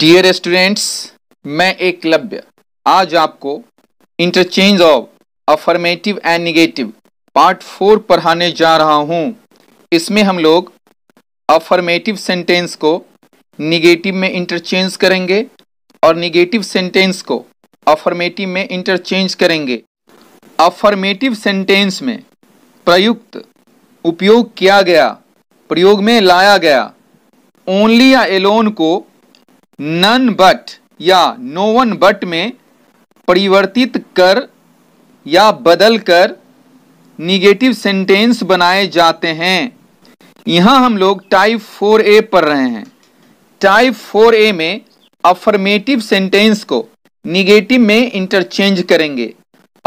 dear students मैं एक लव्य आज आपको interchange of affirmative and negative part four पढ़ाने जा रहा हूँ इसमें हम लोग अफर्मेटिव सेंटेंस को निगेटिव में इंटरचेंज करेंगे और निगेटिव सेंटेंस को अफर्मेटिव में इंटरचेंज करेंगे अफर्मेटिव सेंटेंस में प्रयुक्त उपयोग किया गया प्रयोग में लाया गया ओनली या एलोन को नन बट या नो वन बट में परिवर्तित कर या बदल कर निगेटिव सेंटेंस बनाए जाते हैं यहाँ हम लोग टाइप फोर ए पढ़ रहे हैं टाइप फोर ए में अफर्मेटिव सेंटेंस को निगेटिव में इंटरचेंज करेंगे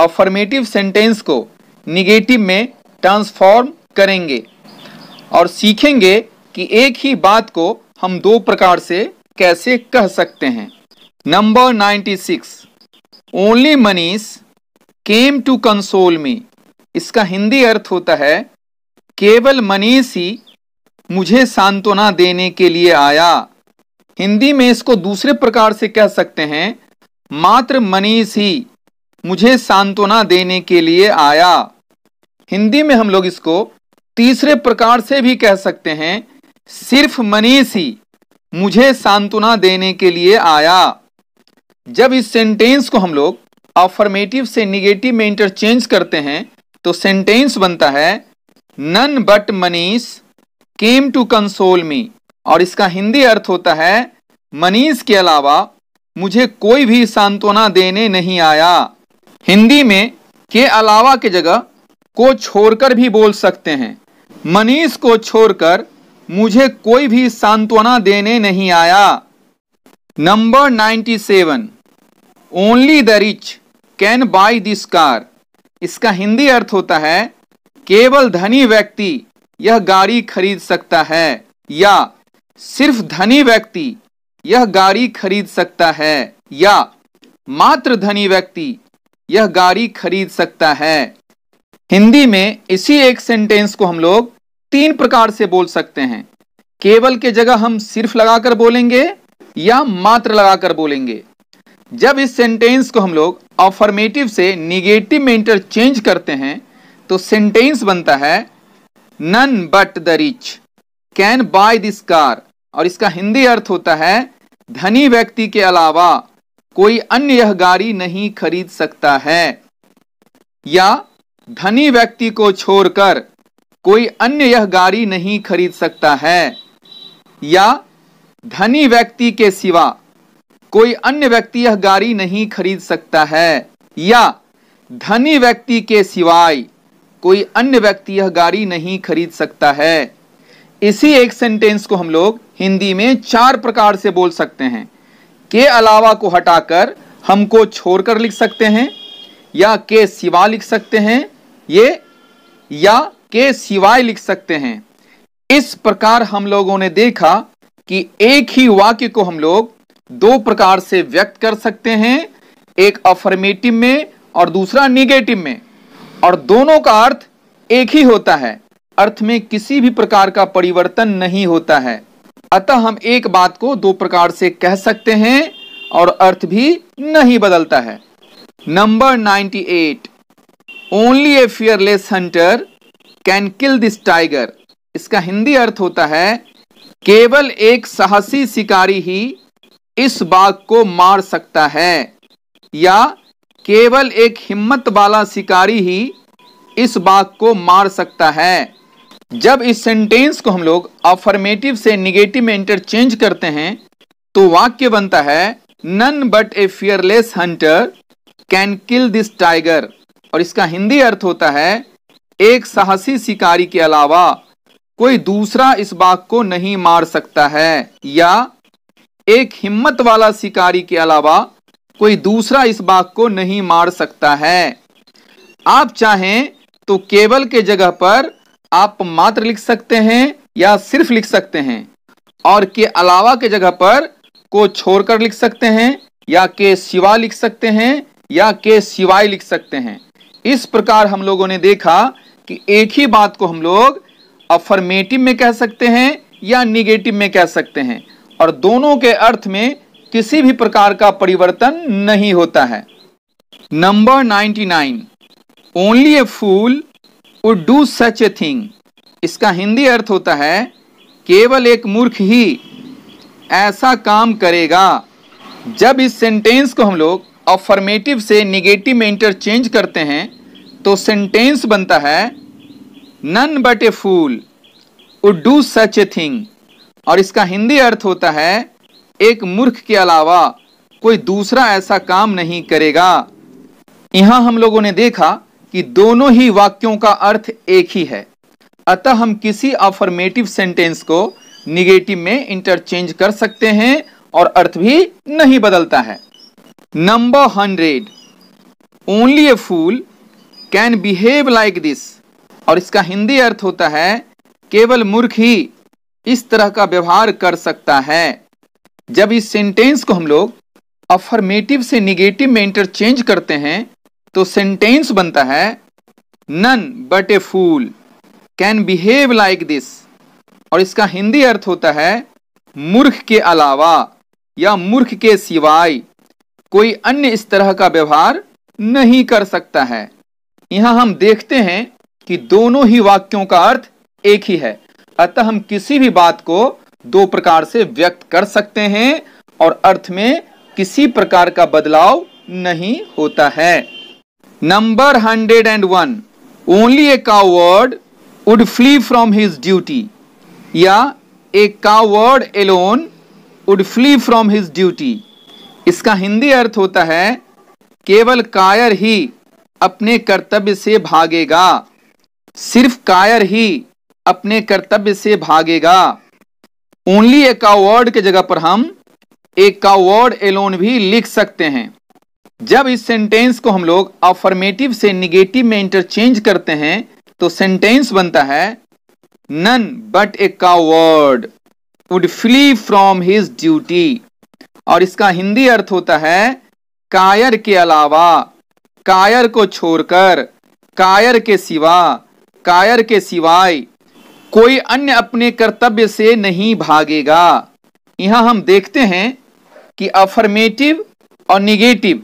अफर्मेटिव सेंटेंस को निगेटिव में ट्रांसफॉर्म करेंगे और सीखेंगे कि एक ही बात को हम दो प्रकार से कैसे कह सकते हैं number ninety six only Manish came to console me इसका हिंदी अर्थ होता है केवल मनीष ही मुझे सांत्वना देने के लिए आया हिंदी में इसको दूसरे प्रकार से कह सकते हैं मात्र मनीष ही मुझे सांत्वना देने के लिए आया हिंदी में हम लोग इसको तीसरे प्रकार से भी कह सकते हैं सिर्फ मनीष ही मुझे सांत्वना देने के लिए आया जब इस सेंटेंस को हम लोग अफर्मेटिव से निगेटिव में इंटरचेंज करते हैं तो सेंटेंस बनता है none but Manish came to console me और इसका हिंदी अर्थ होता है मनीष के अलावा मुझे कोई भी सांत्वना देने नहीं आया हिंदी में के अलावा के जगह को छोड़कर भी बोल सकते हैं मनीष को छोड़कर मुझे कोई भी सांत्वना देने नहीं आया number ninety seven only the rich can buy this car इसका हिंदी अर्थ होता है केवल धनी व्यक्ति यह गाड़ी खरीद सकता है या सिर्फ धनी व्यक्ति यह गाड़ी खरीद सकता है या मात्र धनी व्यक्ति यह गाड़ी खरीद सकता है हिंदी में इसी एक सेंटेंस को हम लोग तीन प्रकार से बोल सकते हैं केवल के जगह हम सिर्फ लगाकर बोलेंगे या मात्र लगाकर बोलेंगे जब इस सेंटेंस को हम लोग अफर्मेटिव से निगेटिव में इंटरचेंज करते हैं तो सेंटेंस बनता है none but the rich can buy this car और इसका हिंदी अर्थ होता है धनी व्यक्ति के अलावा कोई अन्य यह गाड़ी नहीं खरीद सकता है या धनी व्यक्ति को छोड़कर कोई अन्य यह गाड़ी नहीं खरीद सकता है या धनी व्यक्ति के सिवा कोई अन्य व्यक्ति यह गाड़ी नहीं खरीद सकता है या धनी व्यक्ति के सिवाय कोई अन्य व्यक्ति यह गाड़ी नहीं खरीद सकता है इसी एक सेंटेंस को हम लोग हिंदी में चार प्रकार से बोल सकते हैं के अलावा को हटाकर हमको छोड़कर लिख सकते हैं या के सिवा लिख सकते हैं ये या के सिवाय लिख सकते हैं इस प्रकार हम लोगों ने देखा कि एक ही वाक्य को हम लोग दो प्रकार से व्यक्त कर सकते हैं एक अफर्मेटिव में और दूसरा निगेटिव में और दोनों का अर्थ एक ही होता है अर्थ में किसी भी प्रकार का परिवर्तन नहीं होता है अतः हम एक बात को दो प्रकार से कह सकते हैं और अर्थ भी नहीं बदलता है number 98 only a fearless hunter can kill this tiger इसका हिंदी अर्थ होता है केवल एक साहसी शिकारी ही इस बाघ को मार सकता है या केवल एक हिम्मत वाला शिकारी ही इस बाघ को मार सकता है जब इस सेंटेंस को हम लोग अफर्मेटिव से निगेटिव में इंटरचेंज करते हैं तो वाक्य बनता है none but a fearless hunter can kill this tiger और इसका हिंदी अर्थ होता है एक साहसी शिकारी के अलावा कोई दूसरा इस बाघ को नहीं मार सकता है या एक हिम्मत वाला शिकारी के अलावा कोई दूसरा इस बाघ को नहीं मार सकता है आप चाहें तो केवल के जगह पर आप मात्र लिख सकते हैं या सिर्फ लिख सकते हैं और के अलावा के जगह पर को छोड़कर लिख सकते हैं या के सिवा लिख सकते हैं या के सिवाय लिख सकते हैं इस प्रकार हम लोगों ने देखा कि एक ही बात को हम लोग अफर्मेटिव में कह सकते हैं या निगेटिव में कह सकते हैं और दोनों के अर्थ में किसी भी प्रकार का परिवर्तन नहीं होता है number 99 only a fool would do such a thing इसका हिंदी अर्थ होता है केवल एक मूर्ख ही ऐसा काम करेगा जब इस सेंटेंस को हम लोग अफर्मेटिव से निगेटिव में इंटरचेंज करते हैं तो सेंटेंस बनता है none but a fool would do such a thing और इसका हिंदी अर्थ होता है एक मूर्ख के अलावा कोई दूसरा ऐसा काम नहीं करेगा यहां हम लोगों ने देखा कि दोनों ही वाक्यों का अर्थ एक ही है अतः हम किसी अफर्मेटिव सेंटेंस को निगेटिव में इंटरचेंज कर सकते हैं और अर्थ भी नहीं बदलता है number hundred only a fool can behave like this और इसका हिंदी अर्थ होता है केवल मूर्ख ही इस तरह का व्यवहार कर सकता है जब इस सेंटेंस को हम लोग अफर्मेटिव से निगेटिव में इंटरचेंज करते हैं तो सेंटेंस बनता है none but a fool can behave like this और इसका हिंदी अर्थ होता है मूर्ख के अलावा या मूर्ख के सिवाय कोई अन्य इस तरह का व्यवहार नहीं कर सकता है यहां हम देखते हैं कि दोनों ही वाक्यों का अर्थ एक ही है अतः हम किसी भी बात को दो प्रकार से व्यक्त कर सकते हैं और अर्थ में किसी प्रकार का बदलाव नहीं होता है number hundred and one only a coward would flee from his duty या a coward alone would flee from his duty इसका हिंदी अर्थ होता है केवल कायर ही अपने कर्तव्य से भागेगा सिर्फ कायर ही अपने कर्तव्य से भागेगा ओनली ए कावर्ड के जगह पर हम ए कावर्ड एलोन भी लिख सकते हैं जब इस सेंटेंस को हम लोग अफर्मेटिव से निगेटिव में इंटरचेंज करते हैं तो सेंटेंस बनता है none but a coward would flee from his duty और इसका हिंदी अर्थ होता है कायर के अलावा कायर को छोड़कर कायर के सिवा कायर के सिवाय कोई अन्य अपने कर्तव्य से नहीं भागेगा यहां हम देखते हैं कि अफर्मेटिव और निगेटिव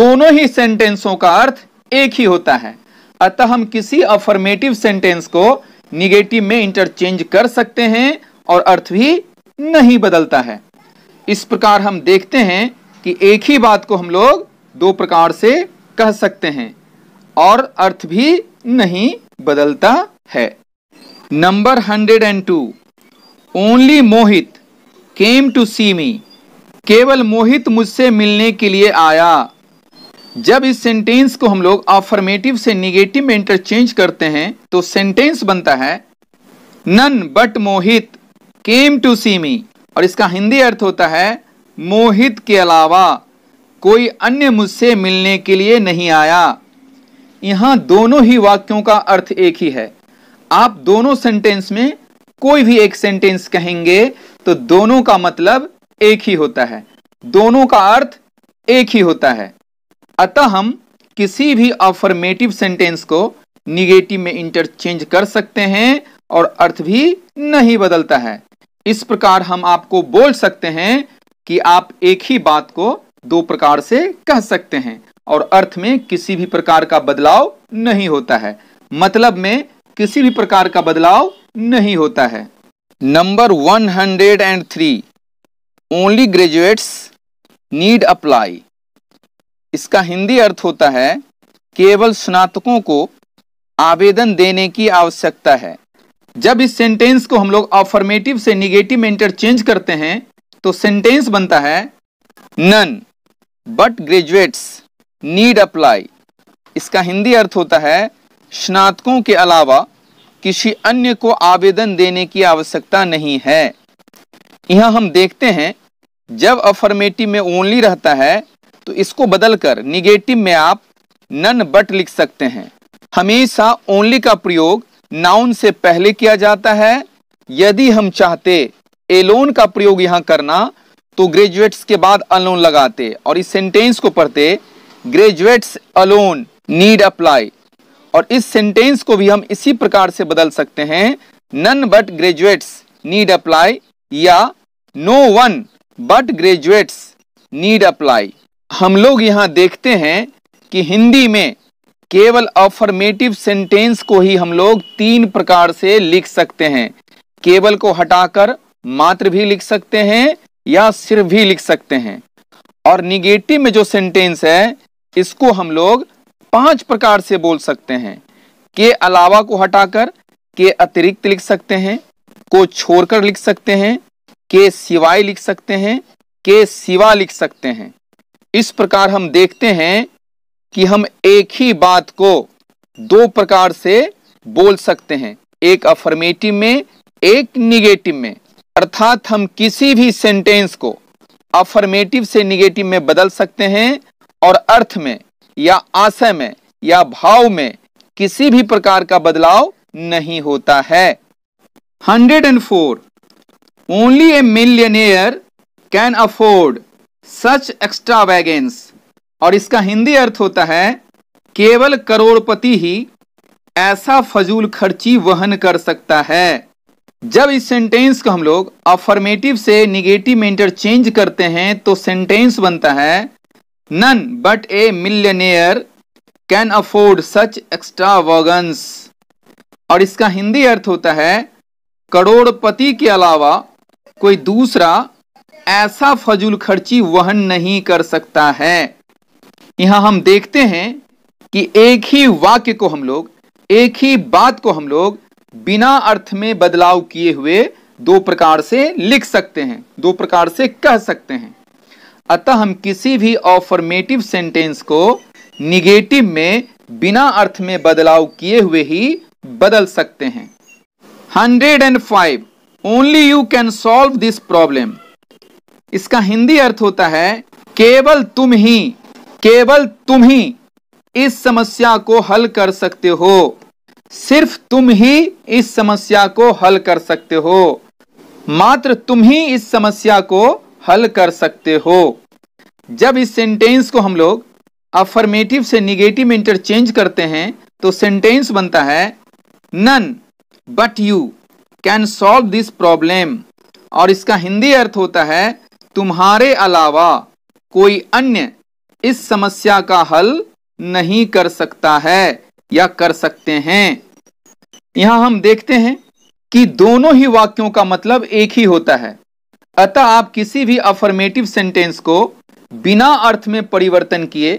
दोनों ही सेंटेंसों का अर्थ एक ही होता है अतः हम किसी अफर्मेटिव सेंटेंस को निगेटिव में इंटरचेंज कर सकते हैं और अर्थ भी नहीं बदलता है इस प्रकार हम देखते हैं कि एक ही बात को हम लोग दो प्रकार से कह सकते हैं और अर्थ भी नहीं बदलता है number hundred and two only Mohit came to see me केवल मोहित मुझसे मिलने के लिए आया जब इस सेंटेंस को हम लोग अफर्मेटिव से निगेटिव में इंटरचेंज करते हैं तो सेंटेंस बनता है none but Mohit came to see me और इसका हिंदी अर्थ होता है मोहित के अलावा कोई अन्य मुझसे मिलने के लिए नहीं आया यहां दोनों ही वाक्यों का अर्थ एक ही है आप दोनों सेंटेंस में कोई भी एक सेंटेंस कहेंगे तो दोनों का मतलब एक ही होता है दोनों का अर्थ एक ही होता है अतः हम किसी भी अफर्मेटिव सेंटेंस को निगेटिव में इंटरचेंज कर सकते हैं और अर्थ भी नहीं बदलता है इस प्रकार हम आपको बोल सकते हैं कि आप एक ही बात को दो प्रकार से कह सकते हैं और अर्थ में किसी भी प्रकार का बदलाव नहीं होता है मतलब में किसी भी प्रकार का बदलाव नहीं होता है number 103 only graduates need apply इसका हिंदी अर्थ होता है केवल स्नातकों को आवेदन देने की आवश्यकता है जब इस सेंटेंस को हम लोग अफर्मेटिव से निगेटिव में इंटरचेंज करते हैं तो सेंटेंस बनता है none but graduates need apply इसका हिंदी अर्थ होता है स्नातकों के अलावा किसी अन्य को आवेदन देने की आवश्यकता नहीं है यहाँ हम देखते हैं जब अफर्मेटिव में ओनली रहता है तो इसको बदलकर निगेटिव में आप नन बट लिख सकते हैं हमेशा ओनली का प्रयोग नाउन से पहले किया जाता है यदि हम चाहते एलोन का प्रयोग यहाँ करना तो ग्रेजुएट्स के बाद अलोन लगाते और इस सेंटेंस को पढ़ते ग्रेजुएट्स अलोन नीड अप्लाई और इस सेंटेंस को भी हम इसी प्रकार से बदल सकते हैं none but graduates need apply या no one but graduates need apply हम लोग यहां देखते हैं कि हिंदी में केवल अफर्मेटिव सेंटेंस को ही हम लोग तीन प्रकार से लिख सकते हैं केवल को हटाकर मात्र भी लिख सकते हैं या सिर्फ भी लिख सकते हैं और निगेटिव में जो सेंटेंस है इसको हम लोग पांच प्रकार से बोल सकते हैं के अलावा को हटाकर के अतिरिक्त लिख सकते हैं को छोड़कर लिख सकते हैं के सिवाय लिख सकते हैं के सिवा लिख सकते हैं इस प्रकार हम देखते हैं कि हम एक ही बात को दो प्रकार से बोल सकते हैं एक अफर्मेटिव में एक निगेटिव में अर्थात हम किसी भी सेंटेंस को अफर्मेटिव से निगेटिव में बदल सकते हैं और अर्थ में या आशय में या भाव में किसी भी प्रकार का बदलाव नहीं होता है hundred and four only a millionaire can afford such extravagance और इसका हिंदी अर्थ होता है केवल करोड़पति ही ऐसा फजूल खर्ची वहन कर सकता है जब इस सेंटेंस को हम लोग अफर्मेटिव से निगेटिव में इंटरचेंज करते हैं तो सेंटेंस बनता है none but a millionaire can afford such extravagance और इसका हिंदी अर्थ होता है करोड़पति के अलावा कोई दूसरा ऐसा फजूल खर्ची वहन नहीं कर सकता है यहां हम देखते हैं कि एक ही वाक्य को हम लोग एक ही बात को हम लोग बिना अर्थ में बदलाव किए हुए दो प्रकार से लिख सकते हैं दो प्रकार से कह सकते हैं अतः हम किसी भी ऑफर्मेटिव सेंटेंस को निगेटिव में बिना अर्थ में बदलाव किए हुए ही बदल सकते हैं hundred and five only you can solve this problem इसका हिंदी अर्थ होता है केवल तुम ही केवल तुम ही इस समस्या को हल कर सकते हो सिर्फ तुम ही इस समस्या को हल कर सकते हो मात्र तुम ही इस समस्या को हल कर सकते हो जब इस सेंटेंस को हम लोग अफर्मेटिव से निगेटिव इंटरचेंज करते हैं तो सेंटेंस बनता है none but you can solve this problem और इसका हिंदी अर्थ होता है तुम्हारे अलावा कोई अन्य इस समस्या का हल नहीं कर सकता है या कर सकते हैं यहां हम देखते हैं कि दोनों ही वाक्यों का मतलब एक ही होता है अतः आप किसी भी अफर्मेटिव सेंटेंस को बिना अर्थ में परिवर्तन किए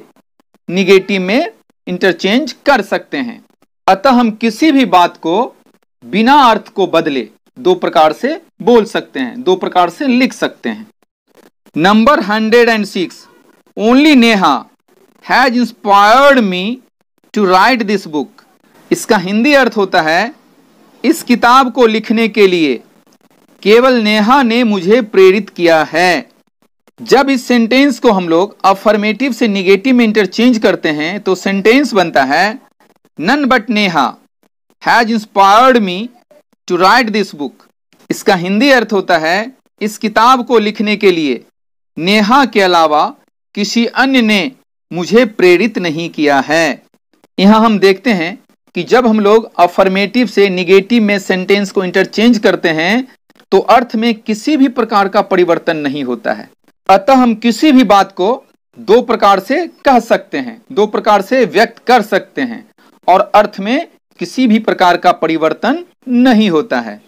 निगेटिव में इंटरचेंज कर सकते हैं अतः हम किसी भी बात को बिना अर्थ को बदले दो प्रकार से बोल सकते हैं दो प्रकार से लिख सकते हैं number hundred and six only Neha has inspired me to write this book इसका हिंदी अर्थ होता है इस किताब को लिखने के लिए केवल नेहा ने मुझे प्रेरित किया है जब इस सेंटेंस को हम लोग अफर्मेटिव से निगेटिव में इंटरचेंज करते हैं तो सेंटेंस बनता है none but Neha has inspired me to write this book इसका हिंदी अर्थ होता है इस किताब को लिखने के लिए नेहा के अलावा किसी अन्य ने मुझे प्रेरित नहीं किया है यहाँ हम देखते हैं कि जब हम लोग अफर्मेटिव से निगेटिव में सेंटेंस को इंटरचेंज करते हैं तो अर्थ में किसी भी प्रकार का परिवर्तन नहीं होता है अतः हम किसी भी बात को दो प्रकार से कह सकते हैं दो प्रकार से व्यक्त कर सकते हैं और अर्थ में किसी भी प्रकार का परिवर्तन नहीं होता है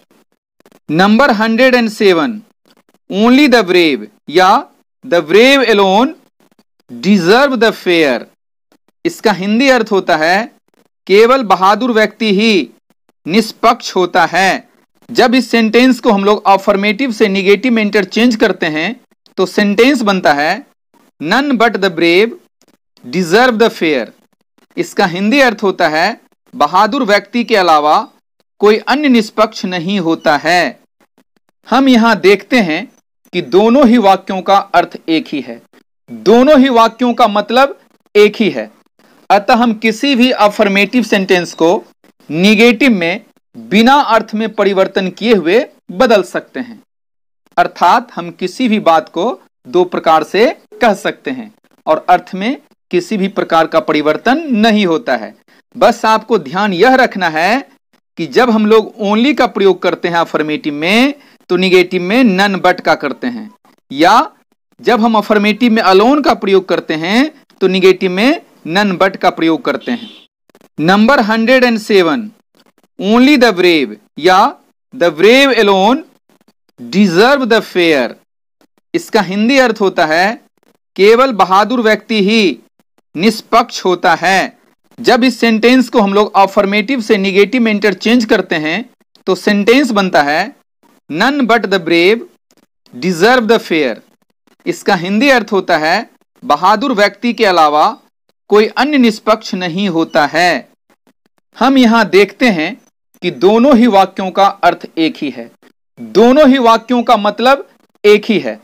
number hundred and seven only the brave या the brave alone deserve the fair इसका हिंदी अर्थ होता है केवल बहादुर व्यक्ति ही निष्पक्ष होता है जब इस सेंटेंस को हम लोग अफर्मेटिव से निगेटिव में इंटरचेंज करते हैं तो सेंटेंस बनता है none but the brave deserve the fair इसका हिंदी अर्थ होता है बहादुर व्यक्ति के अलावा कोई अन्य निष्पक्ष नहीं होता है हम यहां देखते हैं कि दोनों ही वाक्यों का अर्थ एक ही है दोनों ही वाक्यों का मतलब एक ही है अतः हम किसी भी अफर्मेटिव सेंटेंस को निगेटिव में बिना अर्थ में परिवर्तन किए हुए बदल सकते हैं अर्थात हम किसी भी बात को दो प्रकार से कह सकते हैं और अर्थ में किसी भी प्रकार का परिवर्तन नहीं होता है बस आपको ध्यान यह रखना है कि जब हम लोग ओनली का प्रयोग करते हैं अफर्मेटिव में तो निगेटिव में नन बट का करते हैं या जब हम अफर्मेटिव में अलोन का प्रयोग करते हैं तो निगेटिव में नन बट का प्रयोग करते हैं number hundred and seven only the brave या the brave alone deserve the fair इसका हिंदी अर्थ होता है केवल बहादुर व्यक्ति ही निष्पक्ष होता है जब इस सेंटेंस को हम लोग ऑफर्मेटिव से निगेटिव में इंटरचेंज करते हैं तो सेंटेंस बनता है none but the brave deserve the fair इसका हिंदी अर्थ होता है बहादुर व्यक्ति के अलावा कोई अन्य निष्पक्ष नहीं होता है हम यहां देखते हैं कि दोनों ही वाक्यों का अर्थ एक ही है दोनों ही वाक्यों का मतलब एक ही है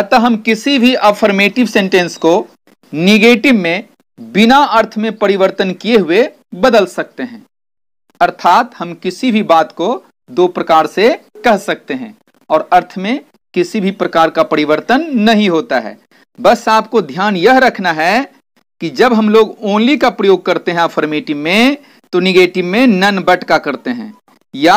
अतः हम किसी भी अफर्मेटिव सेंटेंस को निगेटिव में बिना अर्थ में परिवर्तन किए हुए बदल सकते हैं अर्थात हम किसी भी बात को दो प्रकार से कह सकते हैं और अर्थ में किसी भी प्रकार का परिवर्तन नहीं होता है बस आपको ध्यान यह रखना है कि जब हम लोग ओनली का प्रयोग करते हैं अफर्मेटिव में तो निगेटिव में नन बट का करते हैं या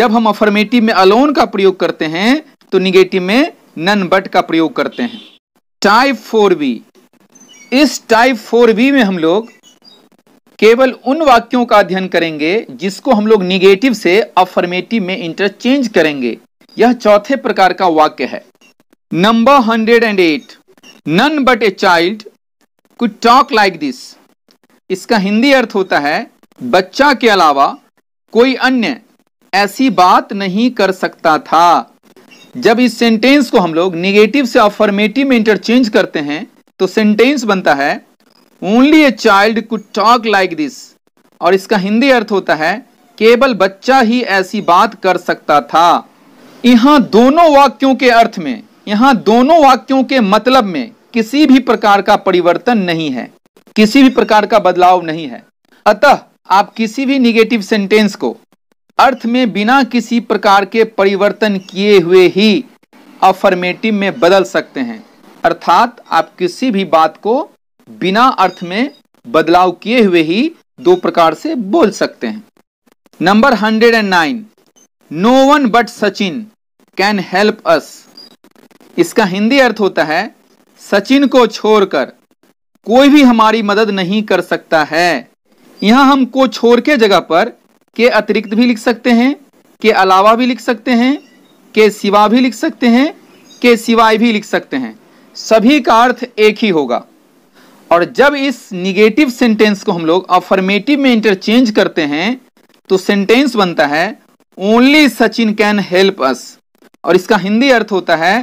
जब हम अफर्मेटिव में अलोन का प्रयोग करते हैं तो निगेटिव में नन बट का प्रयोग करते हैं टाइप फोर बी इस टाइप फोर बी में हम लोग केवल उन वाक्यों का अध्ययन करेंगे जिसको हम लोग निगेटिव से अफर्मेटिव में इंटरचेंज करेंगे यह चौथे प्रकार का वाक्य है number hundred and eight none but a child could talk like this इसका हिंदी अर्थ होता है बच्चा के अलावा कोई अन्य ऐसी बात नहीं कर सकता था जब इस सेंटेंस को हम लोग निगेटिव से अफर्मेटिव में इंटरचेंज करते हैं तो सेंटेंस बनता है only a child could talk like this और इसका हिंदी अर्थ होता है केवल बच्चा ही ऐसी बात कर सकता था यहाँ दोनों वाक्यों के अर्थ में यहाँ दोनों वाक्यों के मतलब में किसी भी प्रकार का परिवर्तन नहीं है किसी भी प्रकार का बदलाव नहीं है अतः आप किसी भी निगेटिव सेंटेंस को अर्थ में बिना किसी प्रकार के परिवर्तन किए हुए ही अफर्मेटिव में बदल सकते हैं अर्थात आप किसी भी बात को बिना अर्थ में बदलाव किए हुए ही दो प्रकार से बोल सकते हैं number hundred and nine no one but Sachin can help us इसका हिंदी अर्थ होता है सचिन को छोड़कर कोई भी हमारी मदद नहीं कर सकता है यहाँ हम को छोड़ के जगह पर के अतिरिक्त भी लिख सकते हैं के अलावा भी लिख सकते हैं के सिवा भी लिख सकते हैं के सिवाय भी लिख सकते हैं सभी का अर्थ एक ही होगा और जब इस निगेटिव सेंटेंस को हम लोग अफर्मेटिव में इंटरचेंज करते हैं तो सेंटेंस बनता है only Sachin can help us और इसका हिंदी अर्थ होता है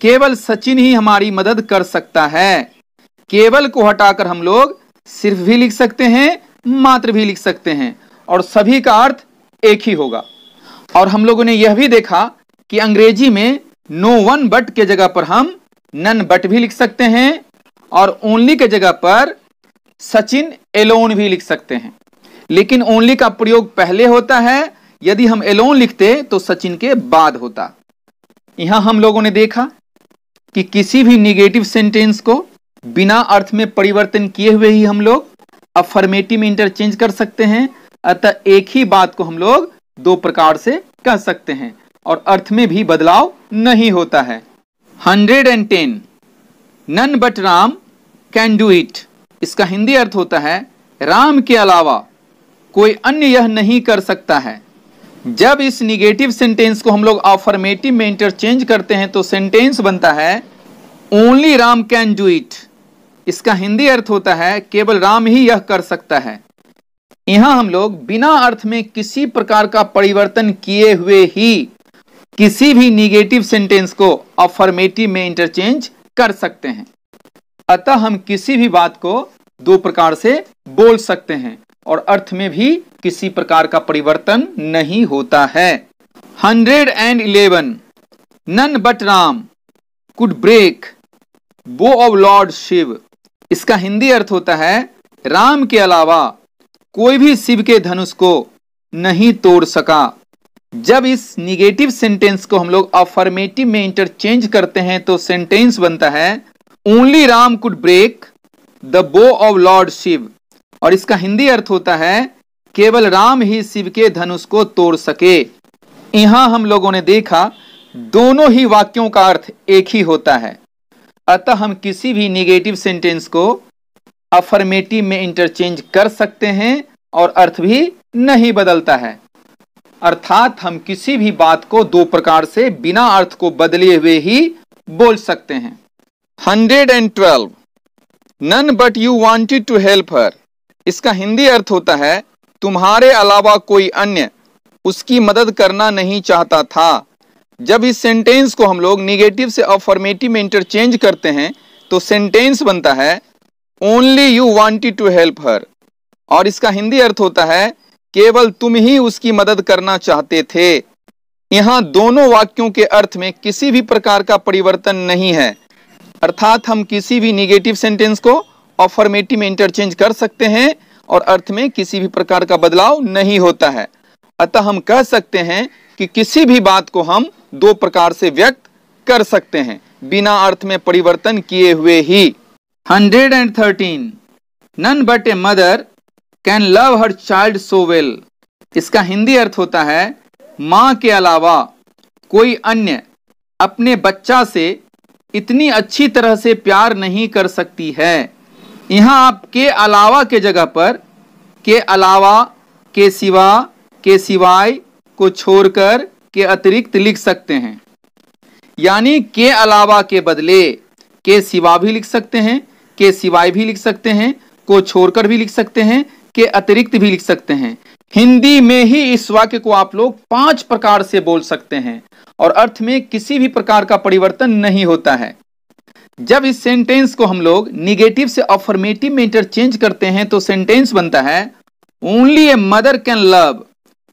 केवल सचिन ही हमारी मदद कर सकता है केवल को हटाकर हम लोग सिर्फ भी लिख सकते हैं मात्र भी लिख सकते हैं और सभी का अर्थ एक ही होगा और हम लोगों ने यह भी देखा कि अंग्रेजी में नो वन बट के जगह पर हम नन बट भी लिख सकते हैं और ओनली के जगह पर सचिन एलोन भी लिख सकते हैं लेकिन ओनली का प्रयोग पहले होता है यदि हम एलोन लिखते तो सचिन के बाद होता यहां हम लोगों ने देखा कि किसी भी निगेटिव सेंटेंस को बिना अर्थ में परिवर्तन किए हुए ही हम लोग अफर्मेटिव में इंटरचेंज कर सकते हैं अतः एक ही बात को हम लोग दो प्रकार से कह सकते हैं और अर्थ में भी बदलाव नहीं होता है hundred and ten none but Ram can do it इसका हिंदी अर्थ होता है राम के अलावा कोई अन्य यह नहीं कर सकता है जब इस निगेटिव सेंटेंस को हम लोग ऑफर्मेटिव में इंटरचेंज करते हैं तो सेंटेंस बनता है only Ram can do it इसका हिंदी अर्थ होता है केवल राम ही यह कर सकता है यहां हम लोग बिना अर्थ में किसी प्रकार का परिवर्तन किए हुए ही किसी भी निगेटिव सेंटेंस को अफर्मेटिव में इंटरचेंज कर सकते हैं अतः हम किसी भी बात को दो प्रकार से बोल सकते हैं और अर्थ में भी किसी प्रकार का परिवर्तन नहीं होता है hundred and eleven none but Ram could break bow of Lord Shiva इसका हिंदी अर्थ होता है राम के अलावा कोई भी शिव के धनुष को नहीं तोड़ सका जब इस निगेटिव सेंटेंस को हम लोग अफर्मेटिव में इंटरचेंज करते हैं तो सेंटेंस बनता है only Ram could break the bow of Lord Shiva और इसका हिंदी अर्थ होता है केवल राम ही शिव के धनुष को तोड़ सके यहां हम लोगों ने देखा दोनों ही वाक्यों का अर्थ एक ही होता है अतः हम किसी भी निगेटिव सेंटेंस को अफर्मेटिव में इंटरचेंज कर सकते हैं और अर्थ भी नहीं बदलता है अर्थात हम किसी भी बात को दो प्रकार से बिना अर्थ को बदले हुए ही बोल सकते हैं hundred and twelve none but you wanted to help her इसका हिंदी अर्थ होता है तुम्हारे अलावा कोई अन्य उसकी मदद करना नहीं चाहता था जब इस सेंटेंस को हम लोग निगेटिव से अफॉर्मेटिव में इंटरचेंज करते हैं तो सेंटेंस बनता है only you wanted to help her और इसका हिंदी अर्थ होता है केवल तुम ही उसकी मदद करना चाहते थे यहां दोनों वाक्यों के अर्थ में किसी भी प्रकार का परिवर्तन नहीं है अर्थात हम किसी भी निगेटिव सेंटेंस को अफॉर्मेटिव में इंटरचेंज कर सकते हैं और अर्थ में किसी भी प्रकार का बदलाव नहीं होता है अतः हम कह सकते हैं कि किसी भी बात को हम दो प्रकार से व्यक्त कर सकते हैं बिना अर्थ में परिवर्तन किए हुए ही hundred and thirteen none but a mother can love her child so well इसका हिंदी अर्थ होता है माँ के अलावा कोई अन्य अपने बच्चा से इतनी अच्छी तरह से प्यार नहीं कर सकती है यहाँ आप के अलावा के जगह पर के अलावा के सिवा के सिवाय को छोड़कर के अतिरिक्त लिख सकते हैं यानी के अलावा के बदले के सिवा भी लिख सकते हैं के सिवाय भी लिख सकते हैं को छोड़कर भी लिख सकते हैं के अतिरिक्त भी लिख सकते हैं हिंदी में ही इस वाक्य को आप लोग पांच प्रकार से बोल सकते हैं और अर्थ में किसी भी प्रकार का परिवर्तन नहीं होता है जब इस सेंटेंस को हम लोग निगेटिव से अफर्मेटिव में इंटरचेंज करते हैं तो सेंटेंस बनता है only a mother can love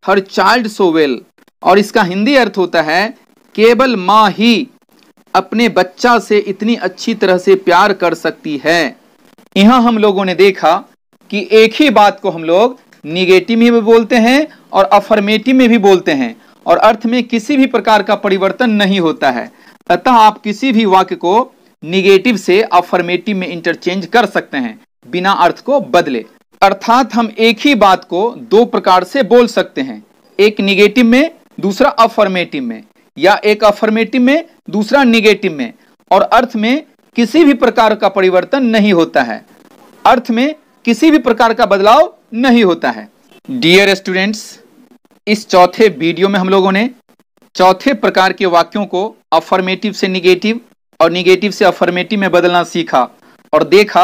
her child so well और इसका हिंदी अर्थ होता है केवल माँ ही अपने बच्चा से इतनी अच्छी तरह से प्यार कर सकती है यहां हम लोगों ने देखा कि एक ही बात को हम लोग निगेटिव में भी बोलते हैं और अफर्मेटिव में भी बोलते हैं और अर्थ में किसी भी प्रकार का परिवर्तन नहीं होता है अतः आप किसी भी वाक्य को निगेटिव से अफर्मेटिव में इंटरचेंज कर सकते हैं बिना अर्थ को बदले अर्थात हम एक ही बात को दो प्रकार से बोल सकते हैं एक निगेटिव में दूसरा अफर्मेटिव में या एक अफर्मेटिव में दूसरा निगेटिव में और अर्थ में किसी भी प्रकार का परिवर्तन नहीं होता है अर्थ में किसी भी प्रकार का बदलाव नहीं होता है डियर स्टूडेंट्स इस चौथे वीडियो में हम लोगों ने चौथे प्रकार के वाक्यों को अफर्मेटिव से निगेटिव और निगेटिव से अफर्मेटिव में बदलना सीखा और देखा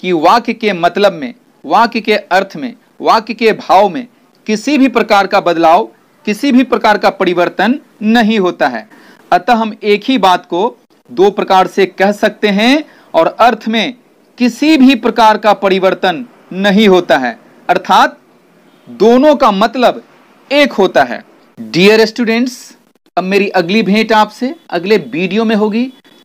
कि वाक्य के मतलब में वाक्य के अर्थ में वाक्य के भाव में किसी भी प्रकार का बदलाव किसी भी प्रकार का परिवर्तन नहीं होता है अतः हम एक ही बात को दो प्रकार से कह सकते हैं और अर्थ में किसी भी प्रकार का परिवर्तन नहीं होता है अर्थात दोनों का मतलब एक होता है डियर स्टूडेंट्स अब मेरी अगली भेंट आपसे अगले वीडियो में होगी